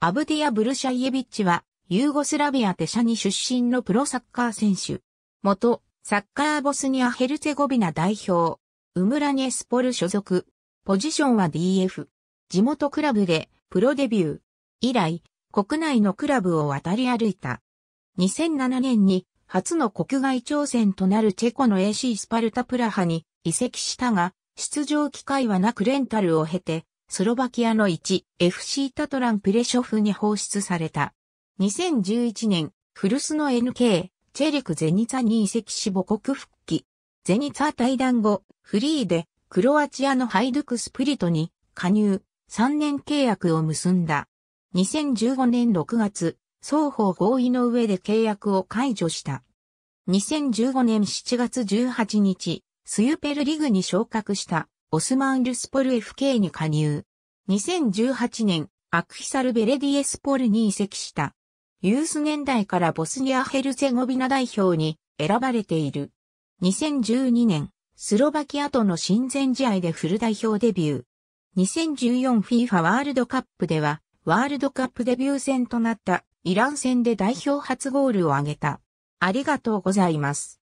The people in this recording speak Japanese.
アブディア・ブルシャイエビッチは、ユーゴスラビアテシャニ出身のプロサッカー選手。元、サッカーボスニア・ヘルツェゴビナ代表。ウムラニエスポル所属。ポジションは DF。地元クラブで、プロデビュー。以来、国内のクラブを渡り歩いた。2007年に、初の国外挑戦となるチェコの AC スパルタプラハに移籍したが、出場機会はなくレンタルを経て、スロバキアの 1FC タトラン・プレショフに放出された。2011年、フルスの NK、チェリク・ゼニツァに移籍し母国復帰。ゼニツァ対談後、フリーでクロアチアのハイドク・スプリトに加入、3年契約を結んだ。2015年6月、双方合意の上で契約を解除した。2015年7月18日、スユペルリグに昇格した。オスマン・ルスポル FK に加入。2018年、アクヒサル・ベレディエスポルに移籍した。ユース年代からボスニア・ヘルゼゴビナ代表に選ばれている。2012年、スロバキアとの親善試合でフル代表デビュー。2014FIFA ワールドカップでは、ワールドカップデビュー戦となったイラン戦で代表初ゴールを挙げた。ありがとうございます。